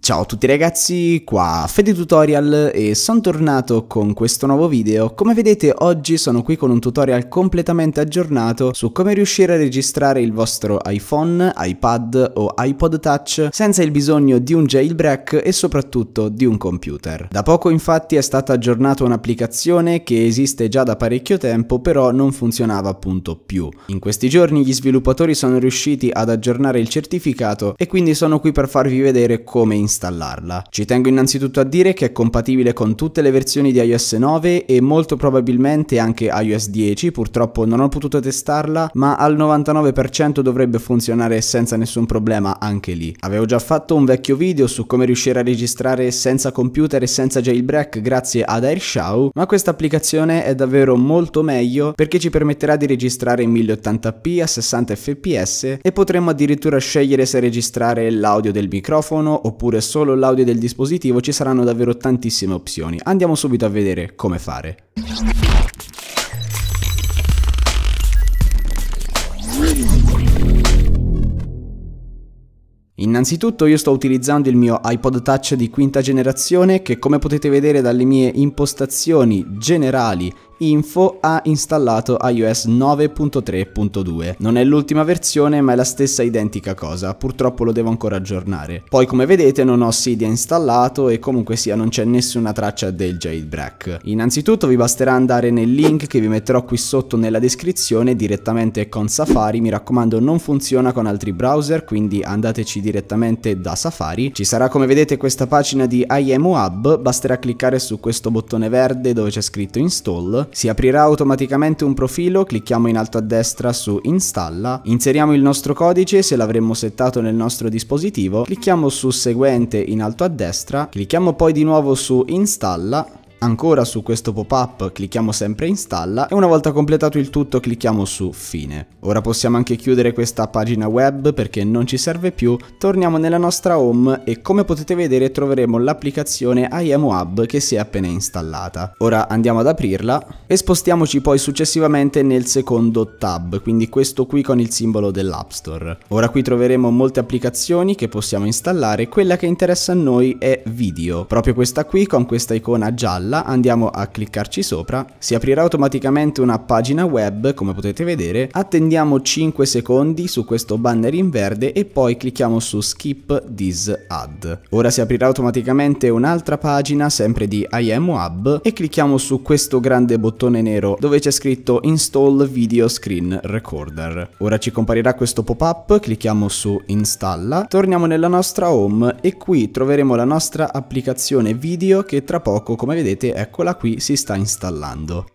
Ciao a tutti ragazzi, qua Fede Tutorial e sono tornato con questo nuovo video. Come vedete oggi sono qui con un tutorial completamente aggiornato su come riuscire a registrare il vostro iPhone, iPad o iPod Touch senza il bisogno di un jailbreak e soprattutto di un computer. Da poco infatti è stata aggiornata un'applicazione che esiste già da parecchio tempo però non funzionava appunto più. In questi giorni gli sviluppatori sono riusciti ad aggiornare il certificato e quindi sono qui per farvi vedere come installarla. Ci tengo innanzitutto a dire che è compatibile con tutte le versioni di iOS 9 e molto probabilmente anche iOS 10, purtroppo non ho potuto testarla, ma al 99% dovrebbe funzionare senza nessun problema anche lì. Avevo già fatto un vecchio video su come riuscire a registrare senza computer e senza jailbreak grazie ad AirShow, ma questa applicazione è davvero molto meglio perché ci permetterà di registrare in 1080p a 60 fps e potremo addirittura scegliere se registrare l'audio del microfono oppure oppure solo l'audio del dispositivo ci saranno davvero tantissime opzioni. Andiamo subito a vedere come fare. Innanzitutto io sto utilizzando il mio iPod Touch di quinta generazione che come potete vedere dalle mie impostazioni generali Info ha installato iOS 9.3.2. Non è l'ultima versione ma è la stessa identica cosa, purtroppo lo devo ancora aggiornare. Poi come vedete non ho Cydia installato e comunque sia non c'è nessuna traccia del jailbreak. Innanzitutto vi basterà andare nel link che vi metterò qui sotto nella descrizione direttamente con Safari, mi raccomando non funziona con altri browser quindi andateci direttamente da Safari. Ci sarà come vedete questa pagina di IMU Hub, basterà cliccare su questo bottone verde dove c'è scritto install si aprirà automaticamente un profilo, clicchiamo in alto a destra su installa, inseriamo il nostro codice se l'avremmo settato nel nostro dispositivo, clicchiamo su seguente in alto a destra, clicchiamo poi di nuovo su installa Ancora su questo pop-up clicchiamo sempre installa e una volta completato il tutto clicchiamo su fine. Ora possiamo anche chiudere questa pagina web perché non ci serve più, torniamo nella nostra home e come potete vedere troveremo l'applicazione IAM Hub che si è appena installata. Ora andiamo ad aprirla e spostiamoci poi successivamente nel secondo tab, quindi questo qui con il simbolo dell'App Store. Ora qui troveremo molte applicazioni che possiamo installare, quella che interessa a noi è video, proprio questa qui con questa icona gialla cartella andiamo a cliccarci sopra, si aprirà automaticamente una pagina web come potete vedere, attendiamo 5 secondi su questo banner in verde e poi clicchiamo su skip this ad. Ora si aprirà automaticamente un'altra pagina sempre di IM Hub e clicchiamo su questo grande bottone nero dove c'è scritto install video screen recorder. Ora ci comparirà questo pop-up, clicchiamo su installa, torniamo nella nostra home e qui troveremo la nostra applicazione video che tra poco come vedete vedete eccola qui si sta installando.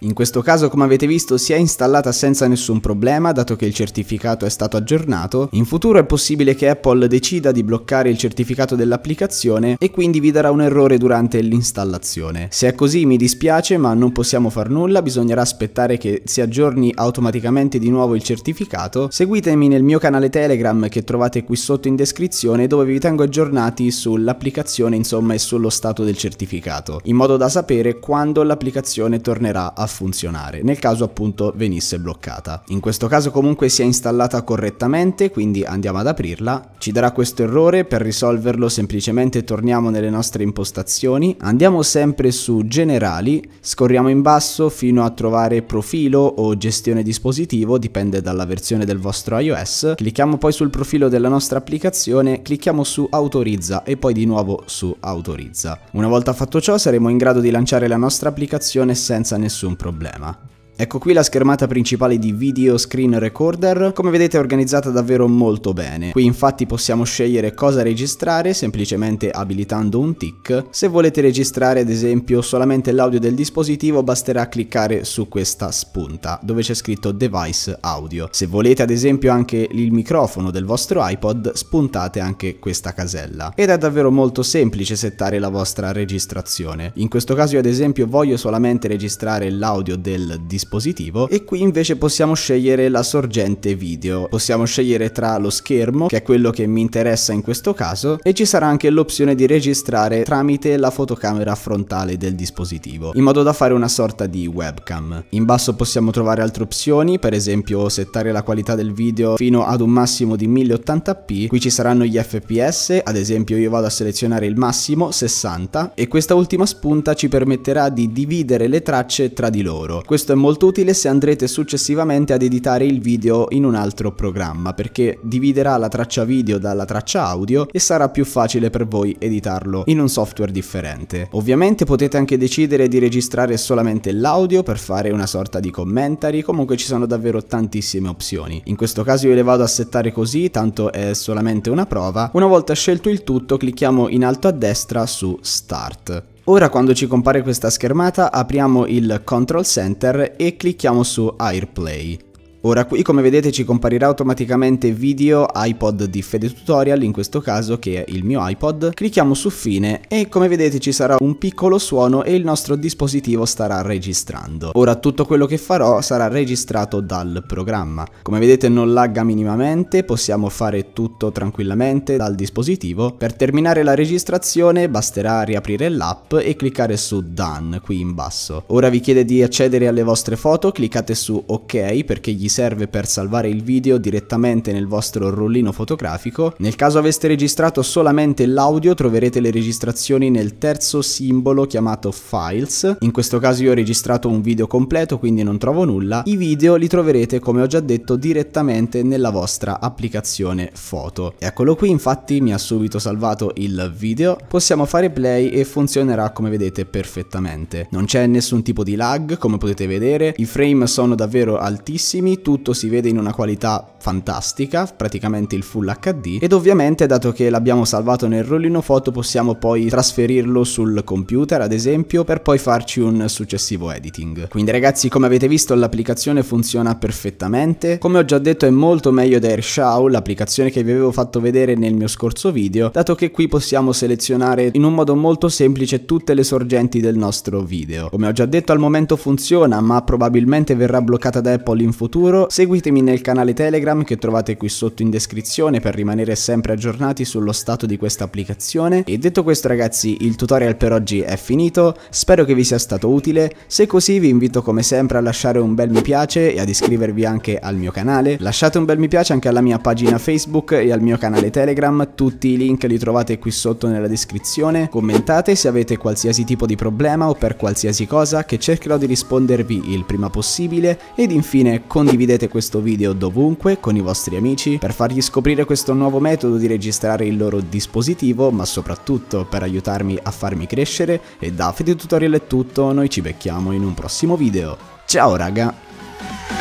In questo caso come avete visto si è installata senza nessun problema dato che il certificato è stato aggiornato, in futuro è possibile che Apple decida di bloccare il certificato dell'applicazione e quindi vi darà un errore durante l'installazione. Se è così mi dispiace ma non possiamo far nulla, bisognerà aspettare che si aggiorni automaticamente di nuovo il certificato, seguitemi nel mio canale Telegram che trovate qui sotto in descrizione dove vi tengo aggiornati sull'applicazione insomma e sullo stato del certificato, in modo da sapere quando l'applicazione tornerà a funzionare, nel caso appunto venisse bloccata. In questo caso comunque si è installata correttamente, quindi andiamo ad aprirla, ci darà questo errore, per risolverlo semplicemente torniamo nelle nostre impostazioni, andiamo sempre su generali, scorriamo in basso fino a trovare profilo o gestione dispositivo, dipende dalla versione del vostro iOS, clicchiamo poi sul profilo della nostra applicazione, clicchiamo su autorizza e poi di nuovo su autorizza. Una volta fatto ciò saremo in grado di lanciare la nostra applicazione senza nessun problema. Ecco qui la schermata principale di Video Screen Recorder, come vedete è organizzata davvero molto bene. Qui infatti possiamo scegliere cosa registrare semplicemente abilitando un tick. Se volete registrare ad esempio solamente l'audio del dispositivo basterà cliccare su questa spunta dove c'è scritto Device Audio. Se volete ad esempio anche il microfono del vostro iPod spuntate anche questa casella. Ed è davvero molto semplice settare la vostra registrazione. In questo caso io ad esempio voglio solamente registrare l'audio del dispositivo dispositivo e qui invece possiamo scegliere la sorgente video. Possiamo scegliere tra lo schermo, che è quello che mi interessa in questo caso, e ci sarà anche l'opzione di registrare tramite la fotocamera frontale del dispositivo, in modo da fare una sorta di webcam. In basso possiamo trovare altre opzioni, per esempio settare la qualità del video fino ad un massimo di 1080p, qui ci saranno gli fps, ad esempio io vado a selezionare il massimo 60 e questa ultima spunta ci permetterà di dividere le tracce tra di loro. Questo è molto molto utile se andrete successivamente ad editare il video in un altro programma perché dividerà la traccia video dalla traccia audio e sarà più facile per voi editarlo in un software differente. Ovviamente potete anche decidere di registrare solamente l'audio per fare una sorta di commentary, comunque ci sono davvero tantissime opzioni. In questo caso io le vado a settare così, tanto è solamente una prova. Una volta scelto il tutto clicchiamo in alto a destra su Start. Ora quando ci compare questa schermata apriamo il Control Center e clicchiamo su AirPlay. Ora qui come vedete ci comparirà automaticamente video iPod di Fede Tutorial, in questo caso che è il mio iPod. Clicchiamo su fine e come vedete ci sarà un piccolo suono e il nostro dispositivo starà registrando. Ora tutto quello che farò sarà registrato dal programma. Come vedete non lagga minimamente, possiamo fare tutto tranquillamente dal dispositivo. Per terminare la registrazione basterà riaprire l'app e cliccare su Done qui in basso. Ora vi chiede di accedere alle vostre foto, cliccate su ok perché gli serve per salvare il video direttamente nel vostro rollino fotografico. Nel caso aveste registrato solamente l'audio troverete le registrazioni nel terzo simbolo chiamato Files. In questo caso io ho registrato un video completo quindi non trovo nulla. I video li troverete come ho già detto direttamente nella vostra applicazione foto. Eccolo qui infatti mi ha subito salvato il video. Possiamo fare play e funzionerà come vedete perfettamente. Non c'è nessun tipo di lag come potete vedere, i frame sono davvero altissimi, tutto si vede in una qualità fantastica, praticamente il full HD, ed ovviamente dato che l'abbiamo salvato nel rollino foto possiamo poi trasferirlo sul computer ad esempio per poi farci un successivo editing. Quindi ragazzi come avete visto l'applicazione funziona perfettamente, come ho già detto è molto meglio di AirShow, l'applicazione che vi avevo fatto vedere nel mio scorso video, dato che qui possiamo selezionare in un modo molto semplice tutte le sorgenti del nostro video. Come ho già detto al momento funziona ma probabilmente verrà bloccata da Apple in futuro altro, seguitemi nel canale Telegram che trovate qui sotto in descrizione per rimanere sempre aggiornati sullo stato di questa applicazione. E detto questo ragazzi, il tutorial per oggi è finito, spero che vi sia stato utile, se così vi invito come sempre a lasciare un bel mi piace e ad iscrivervi anche al mio canale. Lasciate un bel mi piace anche alla mia pagina Facebook e al mio canale Telegram, tutti i link li trovate qui sotto nella descrizione. Commentate se avete qualsiasi tipo di problema o per qualsiasi cosa che cercherò di rispondervi il prima possibile ed infine condividete condividete questo video dovunque con i vostri amici per fargli scoprire questo nuovo metodo di registrare il loro dispositivo, ma soprattutto per aiutarmi a farmi crescere e da Fede Tutorial è tutto, noi ci becchiamo in un prossimo video. Ciao raga!